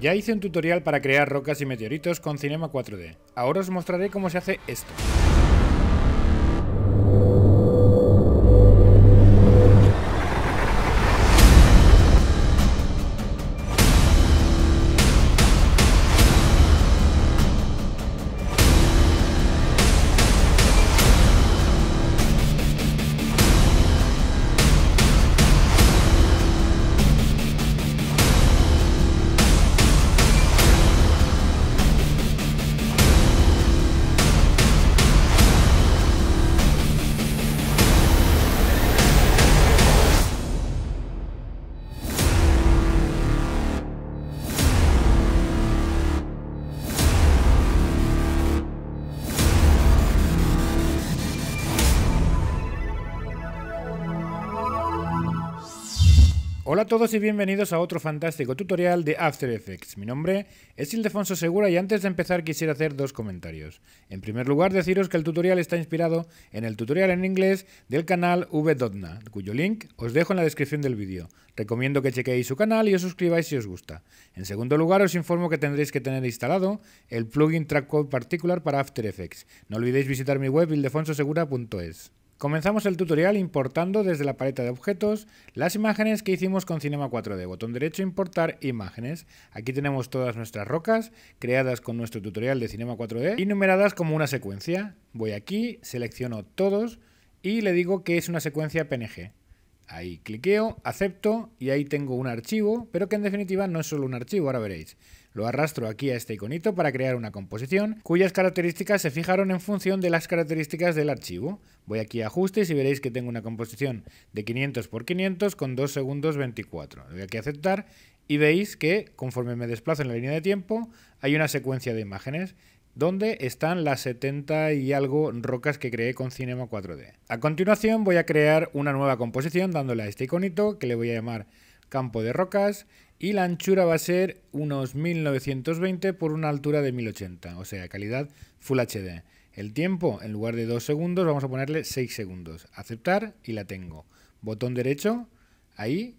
Ya hice un tutorial para crear rocas y meteoritos con Cinema 4D. Ahora os mostraré cómo se hace esto. todos y bienvenidos a otro fantástico tutorial de After Effects. Mi nombre es Ildefonso Segura y antes de empezar quisiera hacer dos comentarios. En primer lugar, deciros que el tutorial está inspirado en el tutorial en inglés del canal VDotna, cuyo link os dejo en la descripción del vídeo. Recomiendo que chequeéis su canal y os suscribáis si os gusta. En segundo lugar, os informo que tendréis que tener instalado el plugin Track Code Particular para After Effects. No olvidéis visitar mi web ildefonsosegura.es. Comenzamos el tutorial importando desde la paleta de objetos las imágenes que hicimos con Cinema 4D. Botón derecho importar imágenes. Aquí tenemos todas nuestras rocas creadas con nuestro tutorial de Cinema 4D y numeradas como una secuencia. Voy aquí, selecciono todos y le digo que es una secuencia PNG. Ahí cliqueo, acepto y ahí tengo un archivo, pero que en definitiva no es solo un archivo, ahora veréis. Lo arrastro aquí a este iconito para crear una composición cuyas características se fijaron en función de las características del archivo. Voy aquí a ajustes y veréis que tengo una composición de 500 por 500 con 2 segundos 24. Le doy aquí a aceptar y veis que conforme me desplazo en la línea de tiempo hay una secuencia de imágenes donde están las 70 y algo rocas que creé con Cinema 4D. A continuación voy a crear una nueva composición dándole a este iconito que le voy a llamar campo de rocas y la anchura va a ser unos 1920 por una altura de 1080, o sea, calidad Full HD. El tiempo, en lugar de 2 segundos, vamos a ponerle 6 segundos. Aceptar y la tengo. Botón derecho, ahí,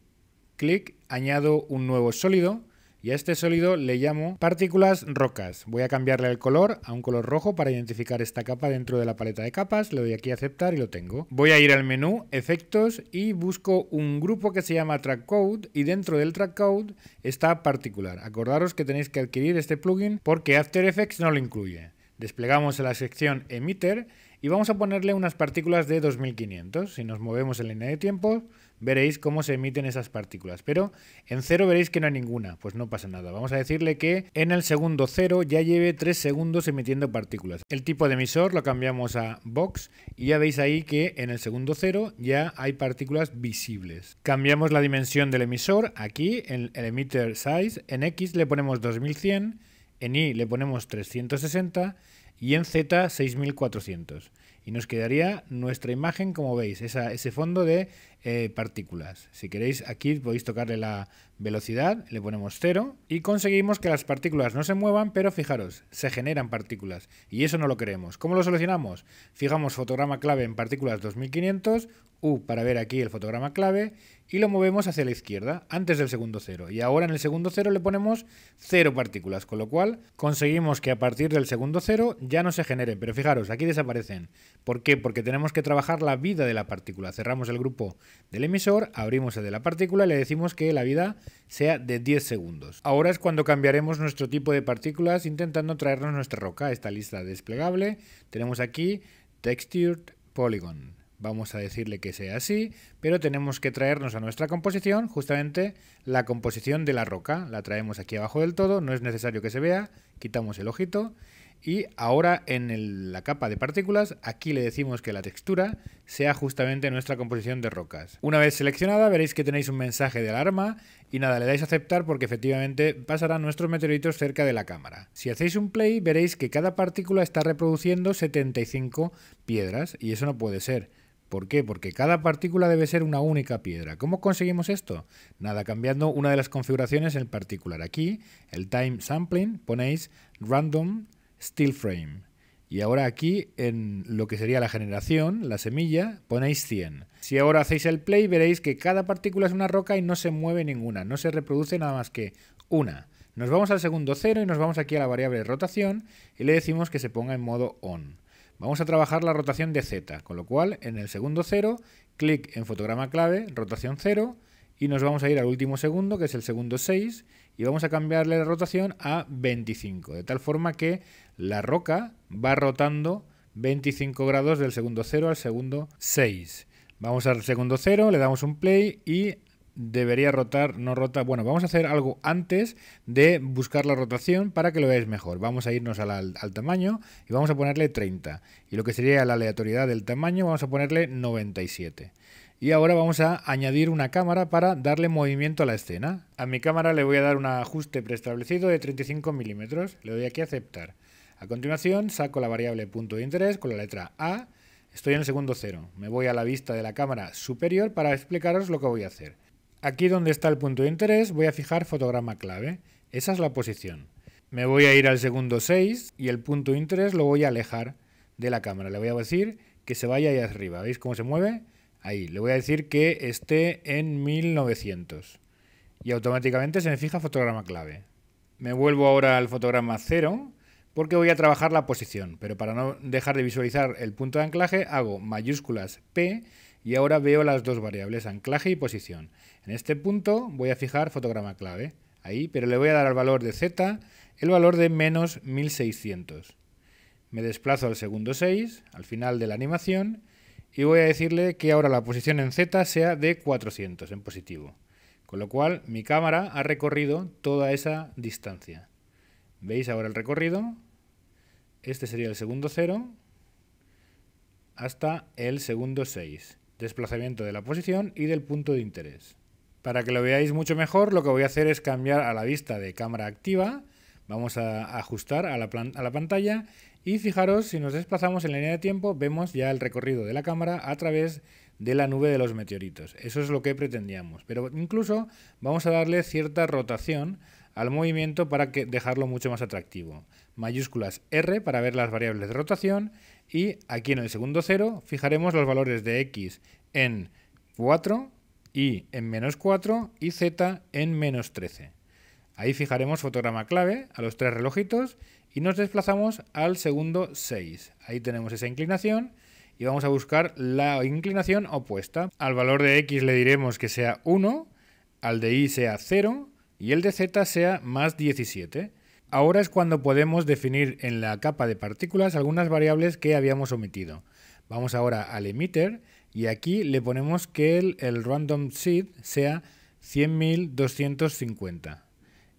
clic, añado un nuevo sólido y a este sólido le llamo partículas rocas. Voy a cambiarle el color a un color rojo para identificar esta capa dentro de la paleta de capas. Le doy aquí a aceptar y lo tengo. Voy a ir al menú efectos y busco un grupo que se llama track code y dentro del track code está particular. Acordaros que tenéis que adquirir este plugin porque After Effects no lo incluye. Desplegamos la sección Emitter y vamos a ponerle unas partículas de 2500. Si nos movemos en línea de tiempo, veréis cómo se emiten esas partículas. Pero en cero veréis que no hay ninguna, pues no pasa nada. Vamos a decirle que en el segundo cero ya lleve 3 segundos emitiendo partículas. El tipo de emisor lo cambiamos a box y ya veis ahí que en el segundo cero ya hay partículas visibles. Cambiamos la dimensión del emisor aquí, en el emitter size, en X le ponemos 2100 en Y le ponemos 360 y en Z 6400. Y nos quedaría nuestra imagen, como veis, ese fondo de eh, partículas. Si queréis, aquí podéis tocarle la velocidad, le ponemos cero y conseguimos que las partículas no se muevan, pero fijaros, se generan partículas y eso no lo queremos. ¿Cómo lo solucionamos? Fijamos fotograma clave en partículas 2500, U para ver aquí el fotograma clave y lo movemos hacia la izquierda antes del segundo cero. Y ahora en el segundo cero le ponemos cero partículas, con lo cual conseguimos que a partir del segundo cero ya no se generen. Pero fijaros, aquí desaparecen. ¿Por qué? Porque tenemos que trabajar la vida de la partícula. Cerramos el grupo del emisor, abrimos el de la partícula y le decimos que la vida sea de 10 segundos. Ahora es cuando cambiaremos nuestro tipo de partículas intentando traernos nuestra roca, esta lista desplegable. Tenemos aquí Textured Polygon. Vamos a decirle que sea así, pero tenemos que traernos a nuestra composición justamente la composición de la roca. La traemos aquí abajo del todo, no es necesario que se vea, quitamos el ojito y ahora en la capa de partículas, aquí le decimos que la textura sea justamente nuestra composición de rocas. Una vez seleccionada veréis que tenéis un mensaje de alarma y nada, le dais a aceptar porque efectivamente pasarán nuestros meteoritos cerca de la cámara. Si hacéis un play veréis que cada partícula está reproduciendo 75 piedras y eso no puede ser. ¿Por qué? Porque cada partícula debe ser una única piedra. ¿Cómo conseguimos esto? Nada, cambiando una de las configuraciones en particular. Aquí, el time sampling, ponéis random steel frame. Y ahora aquí, en lo que sería la generación, la semilla, ponéis 100. Si ahora hacéis el play, veréis que cada partícula es una roca y no se mueve ninguna, no se reproduce nada más que una. Nos vamos al segundo cero y nos vamos aquí a la variable rotación y le decimos que se ponga en modo on. Vamos a trabajar la rotación de Z, con lo cual en el segundo cero, clic en fotograma clave, rotación 0, y nos vamos a ir al último segundo, que es el segundo 6, y vamos a cambiarle la rotación a 25, de tal forma que la roca va rotando 25 grados del segundo 0 al segundo 6. Vamos al segundo 0, le damos un play y debería rotar, no rota. Bueno, vamos a hacer algo antes de buscar la rotación para que lo veáis mejor. Vamos a irnos al, tamaño y vamos a ponerle 30. Y lo que sería la aleatoriedad del tamaño vamos a ponerle 97. Y ahora vamos a añadir una cámara para darle movimiento a la escena. A mi cámara le voy a dar un ajuste preestablecido de 35 milímetros. Le doy aquí a aceptar. A continuación saco la variable punto de interés con la letra A. Estoy en el segundo cero. Me voy a la vista de la cámara superior para explicaros lo que voy a hacer. Aquí donde está el punto de interés voy a fijar fotograma clave. Esa es la posición. Me voy a ir al segundo 6 y el punto de interés lo voy a alejar de la cámara. Le voy a decir que se vaya ahí arriba. ¿Veis cómo se mueve? Ahí, le voy a decir que esté en 1900. Y automáticamente se me fija fotograma clave. Me vuelvo ahora al fotograma 0 porque voy a trabajar la posición. Pero para no dejar de visualizar el punto de anclaje hago mayúsculas P y ahora veo las dos variables, anclaje y posición. En este punto voy a fijar fotograma clave. Ahí, pero le voy a dar al valor de Z el valor de menos 1600. Me desplazo al segundo 6, al final de la animación, y voy a decirle que ahora la posición en Z sea de 400 en positivo. Con lo cual mi cámara ha recorrido toda esa distancia. ¿Veis ahora el recorrido? Este sería el segundo 0 hasta el segundo 6. Desplazamiento de la posición y del punto de interés. Para que lo veáis mucho mejor, lo que voy a hacer es cambiar a la vista de cámara activa. Vamos a ajustar a la, a la pantalla y fijaros, si nos desplazamos en la línea de tiempo, vemos ya el recorrido de la cámara a través de la nube de los meteoritos. Eso es lo que pretendíamos. Pero incluso vamos a darle cierta rotación al movimiento para que dejarlo mucho más atractivo. Mayúsculas R para ver las variables de rotación y aquí en el segundo cero fijaremos los valores de X en 4, Y en menos 4 y Z en menos 13. Ahí fijaremos fotograma clave a los tres relojitos y nos desplazamos al segundo 6. Ahí tenemos esa inclinación y vamos a buscar la inclinación opuesta. Al valor de x le diremos que sea 1, al de y sea 0 y el de z sea más 17. Ahora es cuando podemos definir en la capa de partículas algunas variables que habíamos omitido. Vamos ahora al emitter y aquí le ponemos que el, random seed sea 100.250.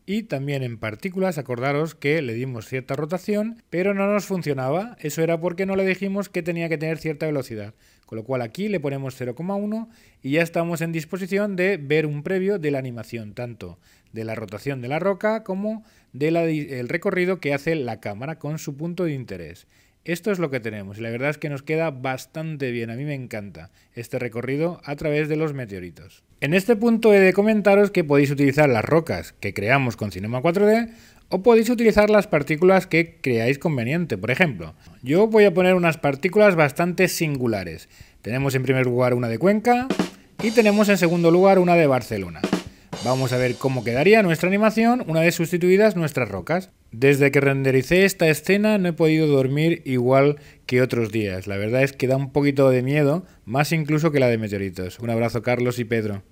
Y también en partículas, acordaros que le dimos cierta rotación, pero no nos funcionaba. Eso era porque no le dijimos que tenía que tener cierta velocidad. Con lo cual aquí le ponemos 0,1 y ya estamos en disposición de ver un previo de la animación, tanto de la rotación de la roca como del recorrido que hace la cámara con su punto de interés. Esto es lo que tenemos y la verdad es que nos queda bastante bien, a mí me encanta este recorrido a través de los meteoritos. En este punto he de comentaros que podéis utilizar las rocas que creamos con Cinema 4D o podéis utilizar las partículas que creáis conveniente. Por ejemplo, yo voy a poner unas partículas bastante singulares. Tenemos en primer lugar una de Cuenca y tenemos en segundo lugar una de Barcelona. Vamos a ver cómo quedaría nuestra animación una vez sustituidas nuestras rocas. Desde que rendericé esta escena no he podido dormir igual que otros días. La verdad es que da un poquito de miedo, más incluso que la de meteoritos. Un abrazo Carlos y Pedro.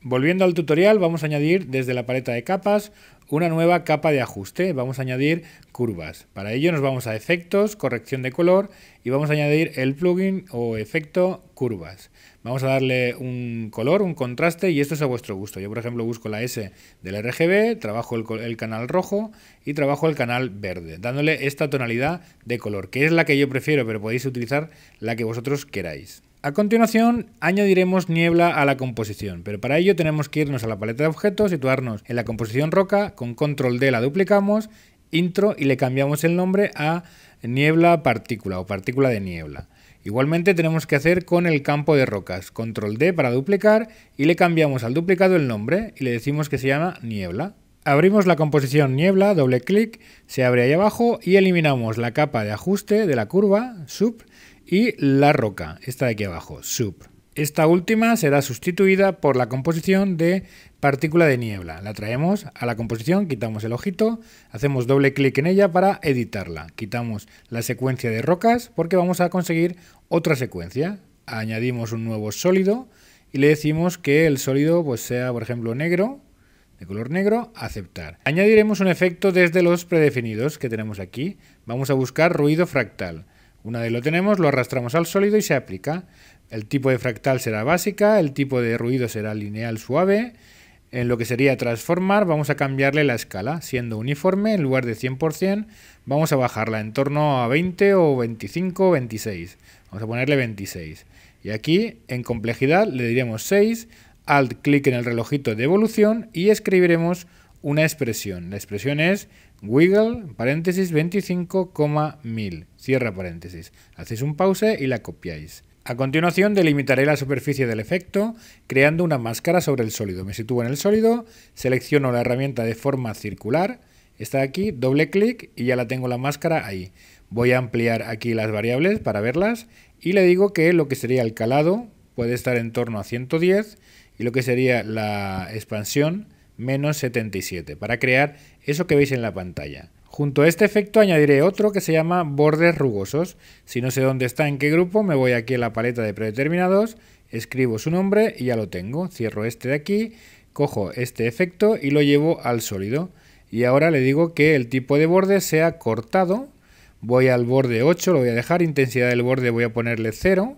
Volviendo al tutorial, vamos a añadir desde la paleta de capas una nueva capa de ajuste. Vamos a añadir curvas. Para ello nos vamos a efectos, corrección de color y vamos a añadir el plugin o efecto curvas. Vamos a darle un color, un contraste y esto es a vuestro gusto. Yo, por ejemplo, busco la S del RGB, trabajo el, canal rojo y trabajo el canal verde, dándole esta tonalidad de color, que es la que yo prefiero, pero podéis utilizar la que vosotros queráis. A continuación añadiremos niebla a la composición, pero para ello tenemos que irnos a la paleta de objetos, situarnos en la composición roca, con control D la duplicamos, intro y le cambiamos el nombre a niebla partícula o partícula de niebla. Igualmente tenemos que hacer con el campo de rocas. Control D para duplicar y le cambiamos al duplicado el nombre y le decimos que se llama niebla. Abrimos la composición niebla, doble clic, se abre ahí abajo y eliminamos la capa de ajuste de la curva, sub, y la roca, esta de aquí abajo, sub. Esta última será sustituida por la composición de Partícula de niebla. La traemos a la composición, quitamos el ojito, hacemos doble clic en ella para editarla. Quitamos la secuencia de rocas porque vamos a conseguir otra secuencia. Añadimos un nuevo sólido y le decimos que el sólido pues, sea, por ejemplo, negro, de color negro, aceptar. Añadiremos un efecto desde los predefinidos que tenemos aquí. Vamos a buscar ruido fractal. Una vez lo tenemos, lo arrastramos al sólido y se aplica. El tipo de fractal será básica, el tipo de ruido será lineal suave en lo que sería transformar, vamos a cambiarle la escala. Siendo uniforme, en lugar de 100%, vamos a bajarla en torno a 20 o 25 o 26. Vamos a ponerle 26. Y aquí, en complejidad, le diremos 6, alt clic en el relojito de evolución y escribiremos una expresión. La expresión es wiggle, paréntesis, 25,1000. Cierra paréntesis. Hacéis un pause y la copiáis. A continuación delimitaré la superficie del efecto creando una máscara sobre el sólido. Me sitúo en el sólido, selecciono la herramienta de forma circular, está aquí, doble clic y ya la tengo la máscara ahí. Voy a ampliar aquí las variables para verlas y le digo que lo que sería el calado puede estar en torno a 110 y lo que sería la expansión menos 77 para crear eso que veis en la pantalla. Junto a este efecto añadiré otro que se llama bordes rugosos. Si no sé dónde está, en qué grupo, me voy aquí a la paleta de predeterminados, escribo su nombre y ya lo tengo. Cierro este de aquí, cojo este efecto y lo llevo al sólido. Y ahora le digo que el tipo de borde sea cortado. Voy al borde 8, lo voy a dejar, intensidad del borde voy a ponerle 0.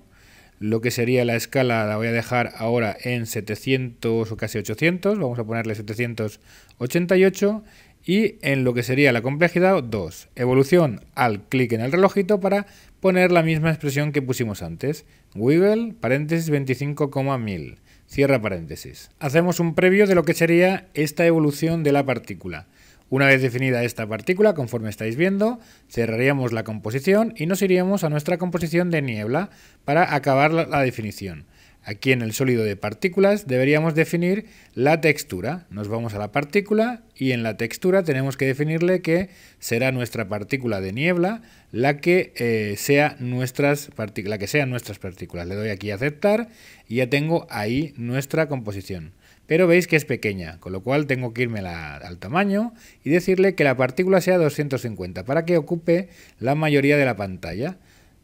Lo que sería la escala la voy a dejar ahora en 700 o casi 800, vamos a ponerle 788 y en lo que sería la complejidad 2, evolución al clic en el relojito para poner la misma expresión que pusimos antes, wiggle paréntesis 25,1000, cierra paréntesis. Hacemos un previo de lo que sería esta evolución de la partícula. Una vez definida esta partícula, conforme estáis viendo, cerraríamos la composición y nos iríamos a nuestra composición de niebla para acabar la definición. Aquí en el sólido de partículas deberíamos definir la textura. Nos vamos a la partícula y en la textura tenemos que definirle que será nuestra partícula de niebla la que, eh, sea nuestras la que sean nuestras partículas. Le doy aquí a aceptar y ya tengo ahí nuestra composición. Pero veis que es pequeña, con lo cual tengo que irme al tamaño y decirle que la partícula sea 250 para que ocupe la mayoría de la pantalla.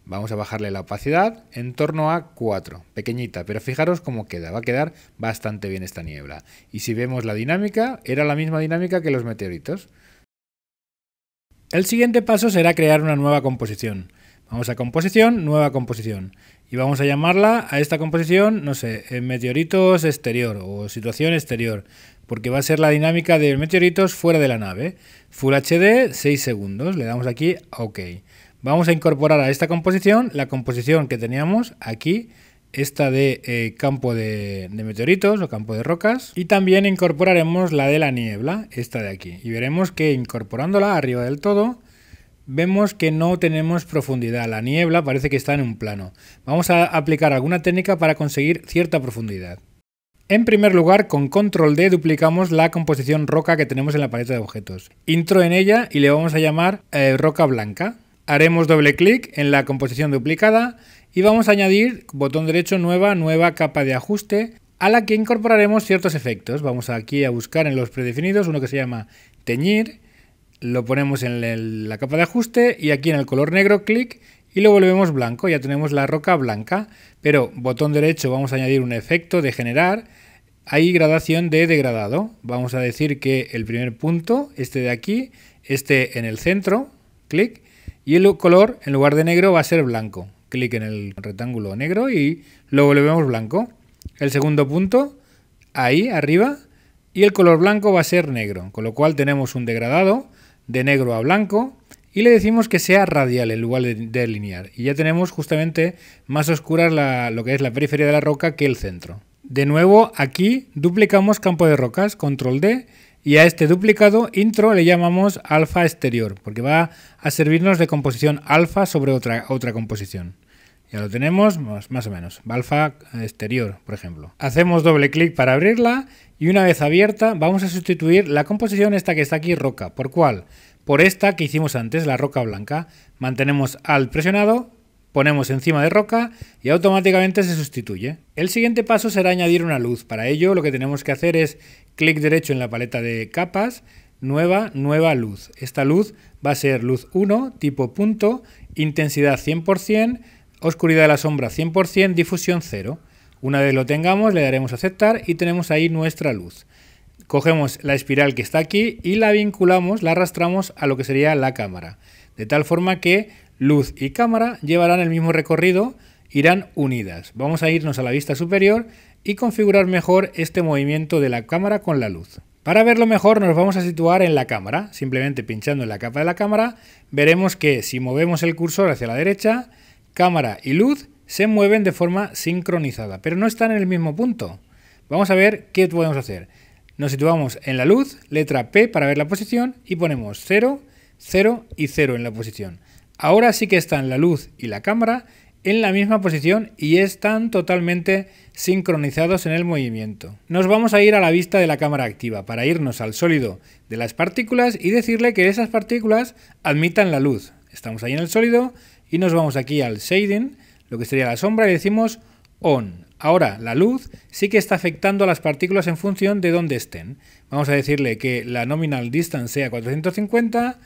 Vamos a bajarle la opacidad en torno a 4, pequeñita, pero fijaros cómo queda, va a quedar bastante bien esta niebla. Y si vemos la dinámica, era la misma dinámica que los meteoritos. El siguiente paso será crear una nueva composición. Vamos a composición, nueva composición. Y vamos a llamarla a esta composición, no sé, eh, meteoritos exterior o situación exterior, porque va a ser la dinámica de meteoritos fuera de la nave. Full HD, 6 segundos. Le damos aquí a OK. Vamos a incorporar a esta composición la composición que teníamos aquí, esta de eh, campo de, meteoritos o campo de rocas. Y también incorporaremos la de la niebla, esta de aquí. Y veremos que incorporándola arriba del todo, vemos que no tenemos profundidad. La niebla parece que está en un plano. Vamos a aplicar alguna técnica para conseguir cierta profundidad. En primer lugar, con control D duplicamos la composición roca que tenemos en la paleta de objetos. Intro en ella y le vamos a llamar eh, roca blanca. Haremos doble clic en la composición duplicada y vamos a añadir botón derecho nueva, nueva capa de ajuste a la que incorporaremos ciertos efectos. Vamos aquí a buscar en los predefinidos uno que se llama teñir, lo ponemos en la capa de ajuste y aquí en el color negro clic y lo volvemos blanco, ya tenemos la roca blanca, pero botón derecho vamos a añadir un efecto de generar, hay gradación de degradado, vamos a decir que el primer punto, este de aquí, esté en el centro, clic, y el color, en lugar de negro, va a ser blanco. Clic en el rectángulo negro y lo volvemos blanco. El segundo punto, ahí arriba, y el color blanco va a ser negro, con lo cual tenemos un degradado de negro a blanco y le decimos que sea radial en lugar de, lineal. Y ya tenemos justamente más oscura lo que es la periferia de la roca que el centro. De nuevo, aquí duplicamos campo de rocas, control D, y a este duplicado intro le llamamos alfa exterior, porque va a servirnos de composición alfa sobre otra, otra composición. Ya lo tenemos, más, más o menos. Alfa exterior, por ejemplo. Hacemos doble clic para abrirla y una vez abierta vamos a sustituir la composición esta que está aquí, roca. ¿Por cuál? Por esta que hicimos antes, la roca blanca. Mantenemos alt presionado, ponemos encima de roca y automáticamente se sustituye. El siguiente paso será añadir una luz. Para ello lo que tenemos que hacer es clic derecho en la paleta de capas, nueva, nueva luz. Esta luz va a ser luz 1, tipo punto, intensidad 100%, oscuridad de la sombra 100%, difusión 0. Una vez lo tengamos, le daremos a aceptar y tenemos ahí nuestra luz. Cogemos la espiral que está aquí y la vinculamos, la arrastramos a lo que sería la cámara. De tal forma que luz y cámara llevarán el mismo recorrido, irán unidas. Vamos a irnos a la vista superior y configurar mejor este movimiento de la cámara con la luz. Para verlo mejor nos vamos a situar en la cámara, simplemente pinchando en la capa de la cámara, veremos que si movemos el cursor hacia la derecha, cámara y luz se mueven de forma sincronizada, pero no están en el mismo punto. Vamos a ver qué podemos hacer. Nos situamos en la luz, letra P para ver la posición y ponemos 0, 0 y 0 en la posición. Ahora sí que están la luz y la cámara en la misma posición y están totalmente sincronizados en el movimiento. Nos vamos a ir a la vista de la cámara activa para irnos al sólido de las partículas y decirle que esas partículas admitan la luz. Estamos ahí en el sólido y nos vamos aquí al shading, lo que sería la sombra, y decimos on. Ahora, la luz sí que está afectando a las partículas en función de dónde estén. Vamos a decirle que la nominal distance sea 450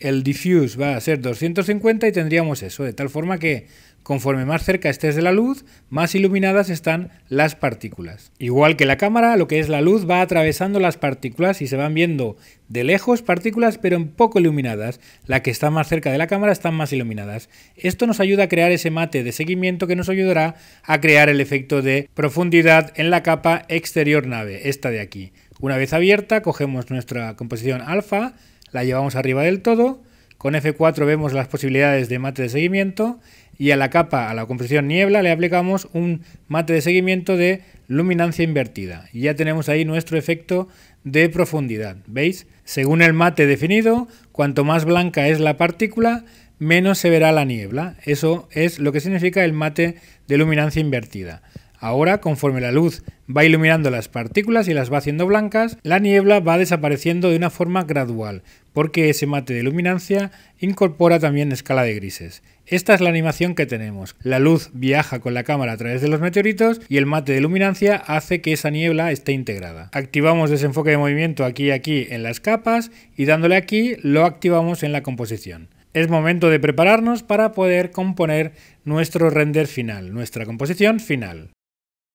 el diffuse va a ser 250 y tendríamos eso, de tal forma que conforme más cerca estés de la luz, más iluminadas están las partículas. Igual que la cámara, lo que es la luz va atravesando las partículas y se van viendo de lejos partículas pero en poco iluminadas. La que está más cerca de la cámara están más iluminadas. Esto nos ayuda a crear ese mate de seguimiento que nos ayudará a crear el efecto de profundidad en la capa exterior nave, esta de aquí. Una vez abierta, cogemos nuestra composición alfa, la llevamos arriba del todo, con F4 vemos las posibilidades de mate de seguimiento y a la capa, a la compresión niebla, le aplicamos un mate de seguimiento de luminancia invertida. Y ya tenemos ahí nuestro efecto de profundidad. ¿Veis? Según el mate definido, cuanto más blanca es la partícula, menos se verá la niebla. Eso es lo que significa el mate de luminancia invertida. Ahora, conforme la luz va iluminando las partículas y las va haciendo blancas, la niebla va desapareciendo de una forma gradual, porque ese mate de luminancia incorpora también escala de grises. Esta es la animación que tenemos. La luz viaja con la cámara a través de los meteoritos y el mate de luminancia hace que esa niebla esté integrada. Activamos desenfoque de movimiento aquí y aquí en las capas y dándole aquí lo activamos en la composición. Es momento de prepararnos para poder componer nuestro render final, nuestra composición final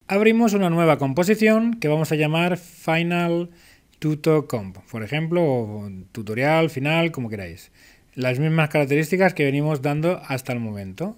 abrimos una nueva composición que vamos a llamar Final Tuto Comp, por ejemplo, o tutorial, final, como queráis. Las mismas características que venimos dando hasta el momento.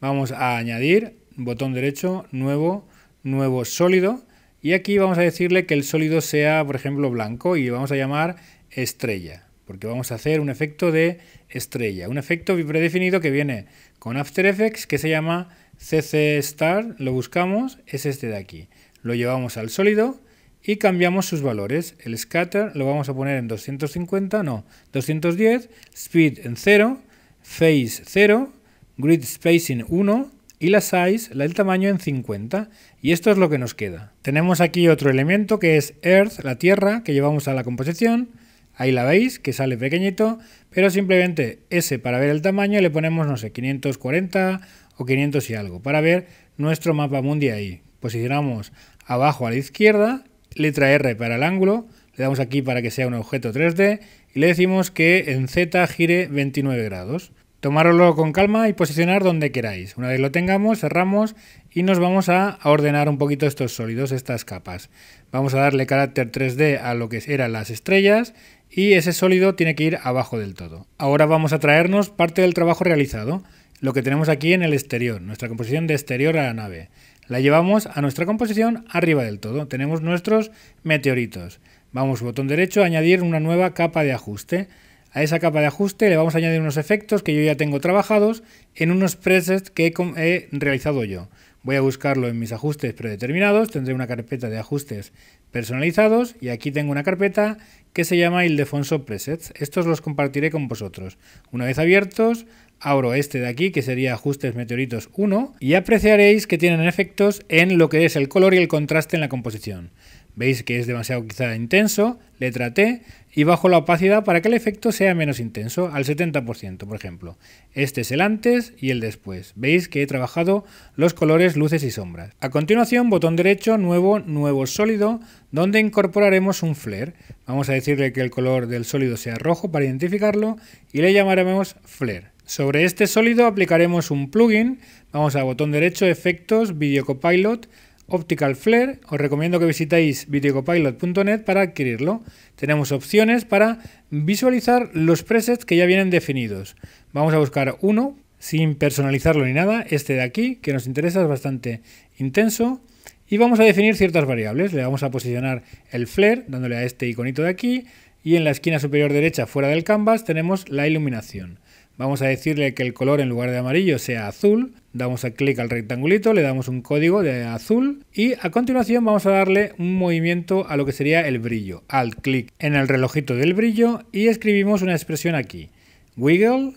Vamos a añadir botón derecho, nuevo, nuevo sólido. Y aquí vamos a decirle que el sólido sea, por ejemplo, blanco y vamos a llamar estrella, porque vamos a hacer un efecto de estrella, un efecto predefinido que viene con After Effects que se llama CC Star lo buscamos, es este de aquí. Lo llevamos al sólido y cambiamos sus valores. El scatter lo vamos a poner en 250, no, 210, speed en 0, phase 0, grid spacing 1 y la size, la, el tamaño en 50. Y esto es lo que nos queda. Tenemos aquí otro elemento que es Earth, la Tierra, que llevamos a la composición. Ahí la veis, que sale pequeñito, pero simplemente ese para ver el tamaño le ponemos, no sé, 540 o 500 y algo, para ver nuestro mapa mundial ahí. Posicionamos abajo a la izquierda, letra R para el ángulo, le damos aquí para que sea un objeto 3D y le decimos que en Z gire 29 grados. Tomároslo con calma y posicionar donde queráis. Una vez lo tengamos, cerramos y nos vamos a ordenar un poquito estos sólidos, estas capas. Vamos a darle carácter 3D a lo que eran las estrellas y ese sólido tiene que ir abajo del todo. Ahora vamos a traernos parte del trabajo realizado lo que tenemos aquí en el exterior, nuestra composición de exterior a la nave. La llevamos a nuestra composición arriba del todo. Tenemos nuestros meteoritos. Vamos, botón derecho, a añadir una nueva capa de ajuste. A esa capa de ajuste le vamos a añadir unos efectos que yo ya tengo trabajados en unos presets que he, realizado yo. Voy a buscarlo en mis ajustes predeterminados, tendré una carpeta de ajustes personalizados y aquí tengo una carpeta que se llama Ildefonso Presets. Estos los compartiré con vosotros. Una vez abiertos, abro este de aquí, que sería ajustes meteoritos 1, y apreciaréis que tienen efectos en lo que es el color y el contraste en la composición. Veis que es demasiado quizá intenso, letra T, y bajo la opacidad para que el efecto sea menos intenso, al 70%, por ejemplo. Este es el antes y el después. Veis que he trabajado los colores, luces y sombras. A continuación, botón derecho, nuevo, nuevo sólido, donde incorporaremos un flare. Vamos a decirle que el color del sólido sea rojo para identificarlo y le llamaremos flare. Sobre este sólido aplicaremos un plugin, vamos a botón derecho, efectos, Video Copilot, Optical Flare, os recomiendo que visitéis videocopilot.net para adquirirlo. Tenemos opciones para visualizar los presets que ya vienen definidos. Vamos a buscar uno sin personalizarlo ni nada, este de aquí, que nos interesa, es bastante intenso. Y vamos a definir ciertas variables, le vamos a posicionar el flare dándole a este iconito de aquí y en la esquina superior derecha fuera del canvas tenemos la iluminación. Vamos a decirle que el color en lugar de amarillo sea azul. Damos clic al rectangulito, le damos un código de azul y a continuación vamos a darle un movimiento a lo que sería el brillo. Al clic en el relojito del brillo y escribimos una expresión aquí. Wiggle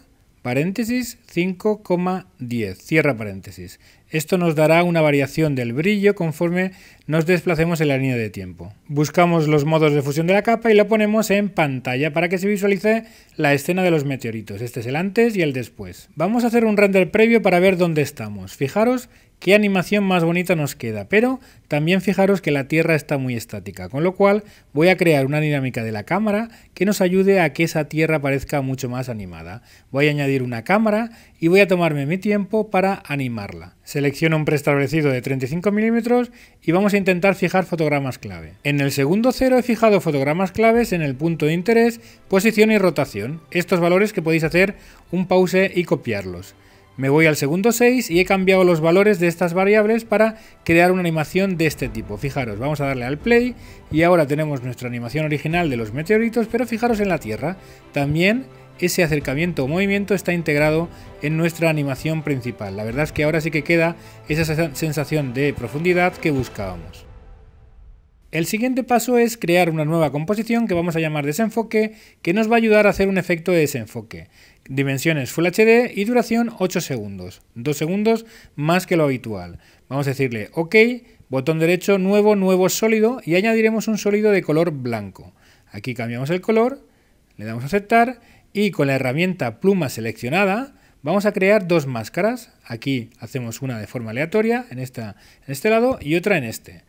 paréntesis 5,10, cierra paréntesis. Esto nos dará una variación del brillo conforme nos desplacemos en la línea de tiempo. Buscamos los modos de fusión de la capa y la ponemos en pantalla para que se visualice la escena de los meteoritos. Este es el antes y el después. Vamos a hacer un render previo para ver dónde estamos. Fijaros Qué animación más bonita nos queda, pero también fijaros que la tierra está muy estática, con lo cual voy a crear una dinámica de la cámara que nos ayude a que esa tierra parezca mucho más animada. Voy a añadir una cámara y voy a tomarme mi tiempo para animarla. Selecciono un preestablecido de 35 milímetros y vamos a intentar fijar fotogramas clave. En el segundo cero he fijado fotogramas claves en el punto de interés, posición y rotación, estos valores que podéis hacer un pause y copiarlos. Me voy al segundo 6 y he cambiado los valores de estas variables para crear una animación de este tipo. Fijaros, vamos a darle al play y ahora tenemos nuestra animación original de los meteoritos, pero fijaros en la Tierra. También ese acercamiento o movimiento está integrado en nuestra animación principal. La verdad es que ahora sí que queda esa sensación de profundidad que buscábamos. El siguiente paso es crear una nueva composición que vamos a llamar desenfoque, que nos va a ayudar a hacer un efecto de desenfoque. Dimensiones Full HD y duración 8 segundos, 2 segundos más que lo habitual. Vamos a decirle OK, botón derecho, nuevo, nuevo sólido y añadiremos un sólido de color blanco. Aquí cambiamos el color, le damos a aceptar y con la herramienta pluma seleccionada vamos a crear dos máscaras. Aquí hacemos una de forma aleatoria en, esta, en este lado y otra en este.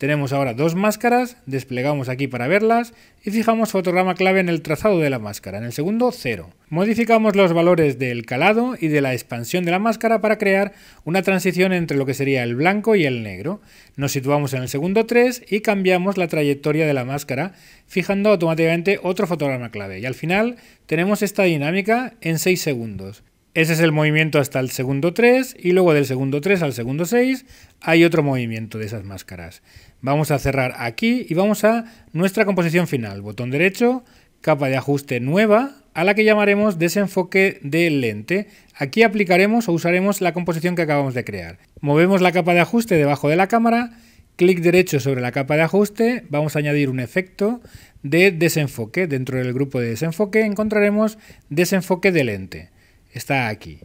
Tenemos ahora dos máscaras, desplegamos aquí para verlas y fijamos fotograma clave en el trazado de la máscara, en el segundo 0. Modificamos los valores del calado y de la expansión de la máscara para crear una transición entre lo que sería el blanco y el negro. Nos situamos en el segundo 3 y cambiamos la trayectoria de la máscara fijando automáticamente otro fotograma clave y al final tenemos esta dinámica en 6 segundos. Ese es el movimiento hasta el segundo 3 y luego del segundo 3 al segundo 6 hay otro movimiento de esas máscaras. Vamos a cerrar aquí y vamos a nuestra composición final. Botón derecho, capa de ajuste nueva, a la que llamaremos desenfoque del lente. Aquí aplicaremos o usaremos la composición que acabamos de crear. Movemos la capa de ajuste debajo de la cámara, clic derecho sobre la capa de ajuste, vamos a añadir un efecto de desenfoque. Dentro del grupo de desenfoque encontraremos desenfoque de lente está aquí.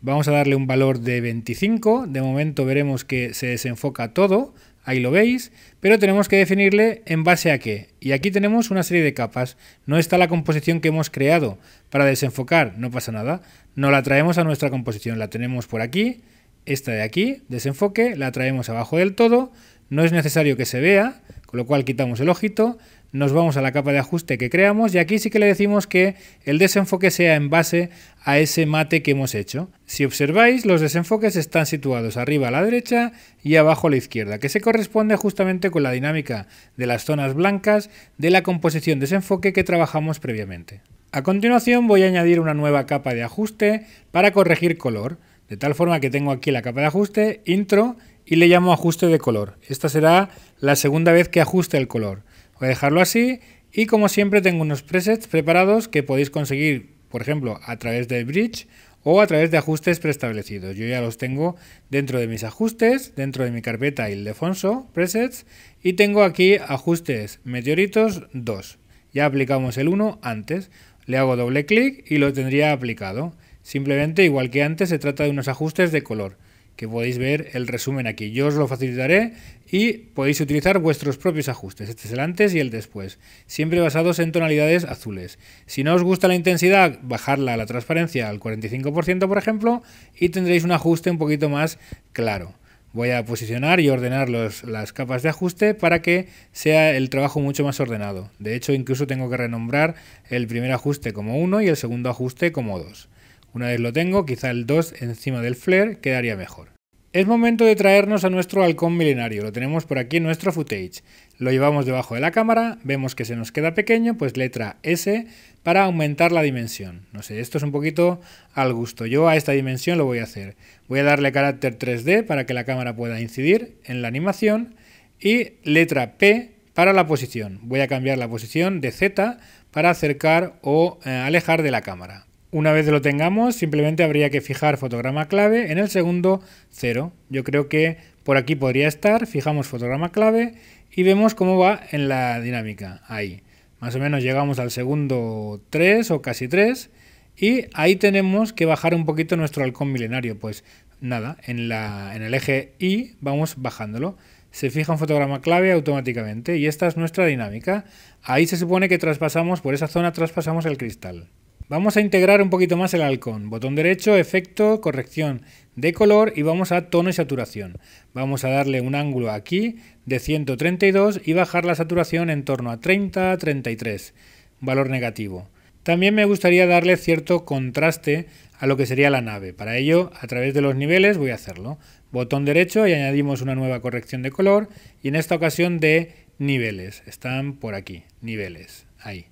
Vamos a darle un valor de 25, de momento veremos que se desenfoca todo, ahí lo veis, pero tenemos que definirle en base a qué. Y aquí tenemos una serie de capas, no está la composición que hemos creado para desenfocar, no pasa nada, no la traemos a nuestra composición, la tenemos por aquí, esta de aquí, desenfoque, la traemos abajo del todo, no es necesario que se vea, con lo cual quitamos el ojito, nos vamos a la capa de ajuste que creamos y aquí sí que le decimos que el desenfoque sea en base a ese mate que hemos hecho. Si observáis, los desenfoques están situados arriba a la derecha y abajo a la izquierda, que se corresponde justamente con la dinámica de las zonas blancas de la composición desenfoque que trabajamos previamente. A continuación voy a añadir una nueva capa de ajuste para corregir color, de tal forma que tengo aquí la capa de ajuste, intro, y le llamo ajuste de color. Esta será la segunda vez que ajuste el color. Voy a dejarlo así y como siempre tengo unos presets preparados que podéis conseguir, por ejemplo, a través del bridge o a través de ajustes preestablecidos. Yo ya los tengo dentro de mis ajustes, dentro de mi carpeta Ildefonso presets y tengo aquí ajustes meteoritos 2. Ya aplicamos el 1 antes. Le hago doble clic y lo tendría aplicado. Simplemente, igual que antes, se trata de unos ajustes de color que podéis ver el resumen aquí. Yo os lo facilitaré y podéis utilizar vuestros propios ajustes. Este es el antes y el después, siempre basados en tonalidades azules. Si no os gusta la intensidad, bajarla la transparencia al 45%, por ejemplo, y tendréis un ajuste un poquito más claro. Voy a posicionar y ordenar las capas de ajuste para que sea el trabajo mucho más ordenado. De hecho, incluso tengo que renombrar el primer ajuste como 1 y el segundo ajuste como 2. Una vez lo tengo, quizá el 2 encima del flare quedaría mejor. Es momento de traernos a nuestro halcón milenario, lo tenemos por aquí en nuestro footage. Lo llevamos debajo de la cámara, vemos que se nos queda pequeño, pues letra S para aumentar la dimensión. No sé, esto es un poquito al gusto, yo a esta dimensión lo voy a hacer. Voy a darle carácter 3D para que la cámara pueda incidir en la animación y letra P para la posición. Voy a cambiar la posición de Z para acercar o eh, alejar de la cámara. Una vez lo tengamos, simplemente habría que fijar fotograma clave en el segundo 0. Yo creo que por aquí podría estar, fijamos fotograma clave y vemos cómo va en la dinámica. Ahí. Más o menos llegamos al segundo 3 o casi 3 y ahí tenemos que bajar un poquito nuestro halcón milenario. Pues nada, en, la, en el eje Y vamos bajándolo se fija un fotograma clave automáticamente y esta es nuestra dinámica. Ahí se supone que traspasamos, por esa zona traspasamos el cristal. Vamos a integrar un poquito más el halcón. Botón derecho, efecto, corrección de color y vamos a tono y saturación. Vamos a darle un ángulo aquí de 132 y bajar la saturación en torno a 30, 33, valor negativo. También me gustaría darle cierto contraste a lo que sería la nave. Para ello, a través de los niveles voy a hacerlo. Botón derecho y añadimos una nueva corrección de color y en esta ocasión de niveles. Están por aquí, niveles, ahí.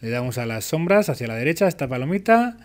Le damos a las sombras hacia la derecha, esta palomita,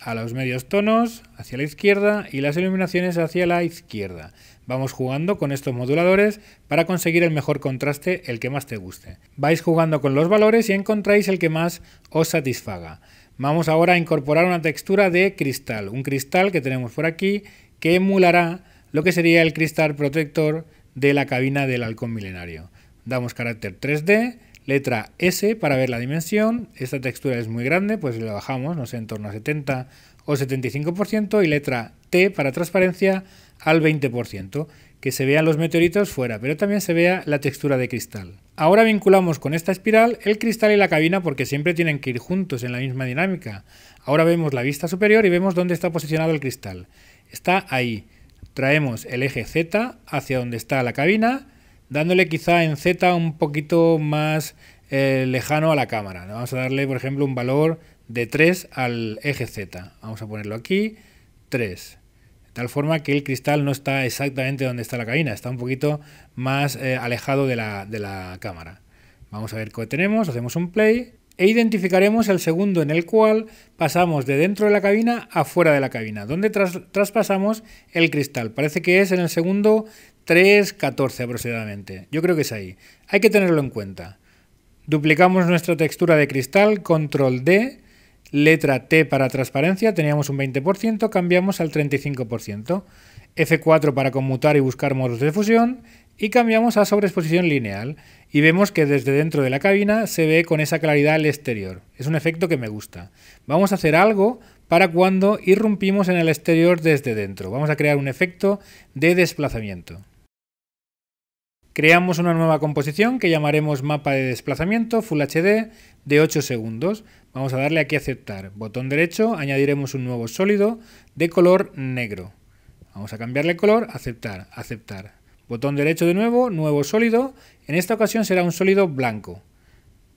a los medios tonos hacia la izquierda y las iluminaciones hacia la izquierda. Vamos jugando con estos moduladores para conseguir el mejor contraste, el que más te guste. Vais jugando con los valores y encontráis el que más os satisfaga. Vamos ahora a incorporar una textura de cristal, un cristal que tenemos por aquí que emulará lo que sería el cristal protector de la cabina del halcón milenario. Damos carácter 3D Letra S para ver la dimensión. Esta textura es muy grande, pues la bajamos, no sé, en torno a 70 o 75%. Y letra T para transparencia al 20%, que se vean los meteoritos fuera, pero también se vea la textura de cristal. Ahora vinculamos con esta espiral el cristal y la cabina porque siempre tienen que ir juntos en la misma dinámica. Ahora vemos la vista superior y vemos dónde está posicionado el cristal. Está ahí. Traemos el eje Z hacia donde está la cabina dándole quizá en Z un poquito más eh, lejano a la cámara. Vamos a darle, por ejemplo, un valor de 3 al eje Z. Vamos a ponerlo aquí, 3. De tal forma que el cristal no está exactamente donde está la cabina, está un poquito más eh, alejado de la, cámara. Vamos a ver qué tenemos, hacemos un play e identificaremos el segundo en el cual pasamos de dentro de la cabina a fuera de la cabina, donde traspasamos el cristal. Parece que es en el segundo 14 aproximadamente. Yo creo que es ahí. Hay que tenerlo en cuenta. Duplicamos nuestra textura de cristal, control D, letra T para transparencia, teníamos un 20%, cambiamos al 35%. F4 para conmutar y buscar modos de fusión y cambiamos a sobreexposición lineal y vemos que desde dentro de la cabina se ve con esa claridad el exterior. Es un efecto que me gusta. Vamos a hacer algo para cuando irrumpimos en el exterior desde dentro. Vamos a crear un efecto de desplazamiento. Creamos una nueva composición que llamaremos mapa de desplazamiento Full HD de 8 segundos. Vamos a darle aquí a aceptar. Botón derecho, añadiremos un nuevo sólido de color negro. Vamos a cambiarle color, aceptar, aceptar. Botón derecho de nuevo, nuevo sólido. En esta ocasión será un sólido blanco.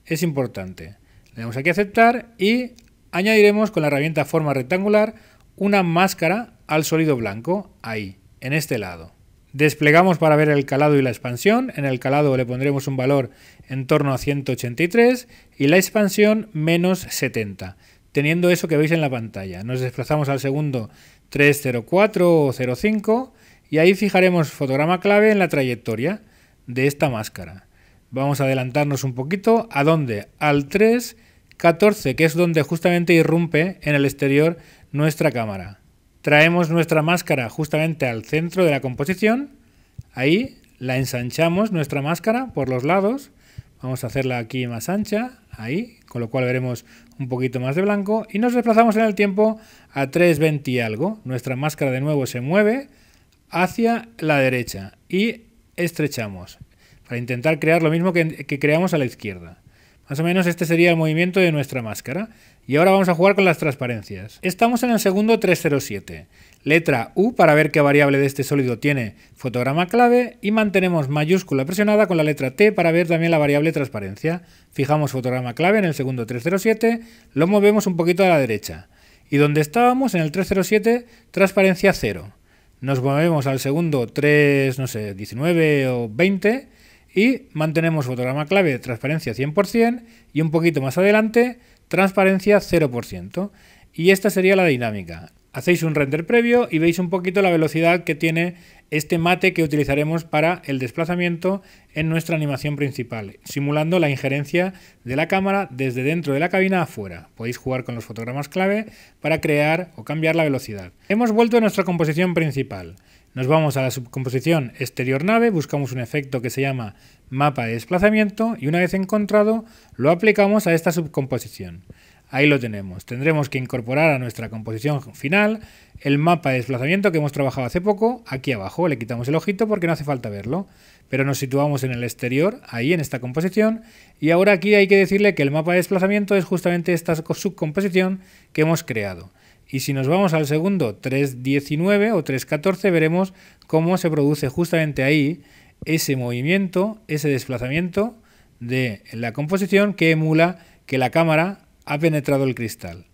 Es importante. Le damos aquí a aceptar y añadiremos con la herramienta forma rectangular una máscara al sólido blanco, ahí, en este lado. Desplegamos para ver el calado y la expansión. En el calado le pondremos un valor en torno a 183 y la expansión menos 70. Teniendo eso que veis en la pantalla, nos desplazamos al segundo 304 o 05 y ahí fijaremos fotograma clave en la trayectoria de esta máscara. Vamos a adelantarnos un poquito. ¿A dónde? Al 314, que es donde justamente irrumpe en el exterior nuestra cámara traemos nuestra máscara justamente al centro de la composición, ahí la ensanchamos nuestra máscara por los lados, vamos a hacerla aquí más ancha, ahí, con lo cual veremos un poquito más de blanco y nos desplazamos en el tiempo a 3.20 y algo, nuestra máscara de nuevo se mueve hacia la derecha y estrechamos para intentar crear lo mismo que, que creamos a la izquierda. Más o menos este sería el movimiento de nuestra máscara. Y ahora vamos a jugar con las transparencias. Estamos en el segundo 307. Letra U para ver qué variable de este sólido tiene fotograma clave y mantenemos mayúscula presionada con la letra T para ver también la variable transparencia. Fijamos fotograma clave en el segundo 307, lo movemos un poquito a la derecha. Y donde estábamos en el 307, transparencia 0. Nos movemos al segundo 3, no sé, 19 o 20 y mantenemos fotograma clave de transparencia 100% y un poquito más adelante transparencia 0%. Y esta sería la dinámica. Hacéis un render previo y veis un poquito la velocidad que tiene este mate que utilizaremos para el desplazamiento en nuestra animación principal, simulando la injerencia de la cámara desde dentro de la cabina afuera. Podéis jugar con los fotogramas clave para crear o cambiar la velocidad. Hemos vuelto a nuestra composición principal. Nos vamos a la subcomposición exterior nave, buscamos un efecto que se llama mapa de desplazamiento y una vez encontrado lo aplicamos a esta subcomposición. Ahí lo tenemos. Tendremos que incorporar a nuestra composición final el mapa de desplazamiento que hemos trabajado hace poco aquí abajo. Le quitamos el ojito porque no hace falta verlo. Pero nos situamos en el exterior, ahí en esta composición. Y ahora aquí hay que decirle que el mapa de desplazamiento es justamente esta subcomposición que hemos creado. Y si nos vamos al segundo 3.19 o 3.14 veremos cómo se produce justamente ahí ese movimiento, ese desplazamiento de la composición que emula que la cámara ha penetrado el cristal.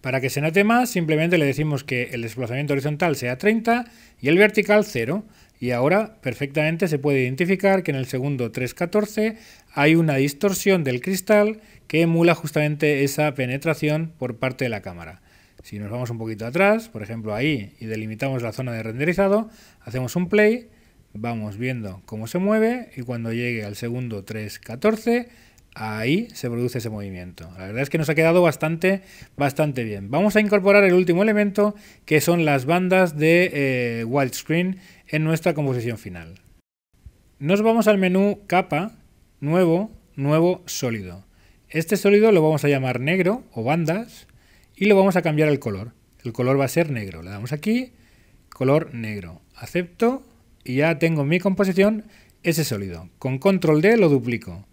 Para que se note más, simplemente le decimos que el desplazamiento horizontal sea 30 y el vertical 0. Y ahora perfectamente se puede identificar que en el segundo 314 hay una distorsión del cristal que emula justamente esa penetración por parte de la cámara. Si nos vamos un poquito atrás, por ejemplo ahí, y delimitamos la zona de renderizado, hacemos un play, vamos viendo cómo se mueve y cuando llegue al segundo 3.14, ahí se produce ese movimiento. La verdad es que nos ha quedado bastante, bastante bien. Vamos a incorporar el último elemento, que son las bandas de eh, widescreen en nuestra composición final. Nos vamos al menú capa, nuevo, nuevo sólido. Este sólido lo vamos a llamar negro o bandas y lo vamos a cambiar el color. El color va a ser negro. Le damos aquí, color negro. Acepto y ya tengo mi composición ese sólido. Con control D lo duplico.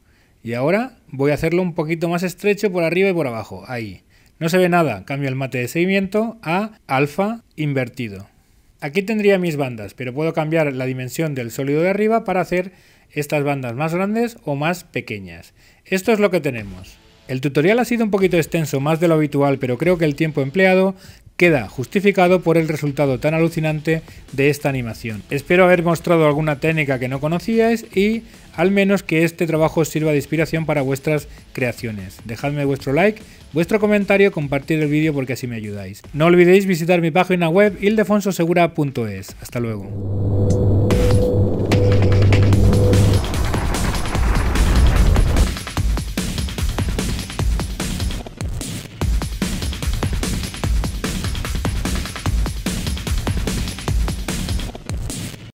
Y ahora voy a hacerlo un poquito más estrecho por arriba y por abajo. Ahí. No se ve nada. Cambio el mate de seguimiento a alfa invertido. Aquí tendría mis bandas, pero puedo cambiar la dimensión del sólido de arriba para hacer estas bandas más grandes o más pequeñas. Esto es lo que tenemos. El tutorial ha sido un poquito extenso, más de lo habitual, pero creo que el tiempo empleado queda justificado por el resultado tan alucinante de esta animación. Espero haber mostrado alguna técnica que no conocíais y al menos que este trabajo os sirva de inspiración para vuestras creaciones. Dejadme vuestro like, vuestro comentario, compartir el vídeo porque así me ayudáis. No olvidéis visitar mi página web ildefonsosegura.es. Hasta luego.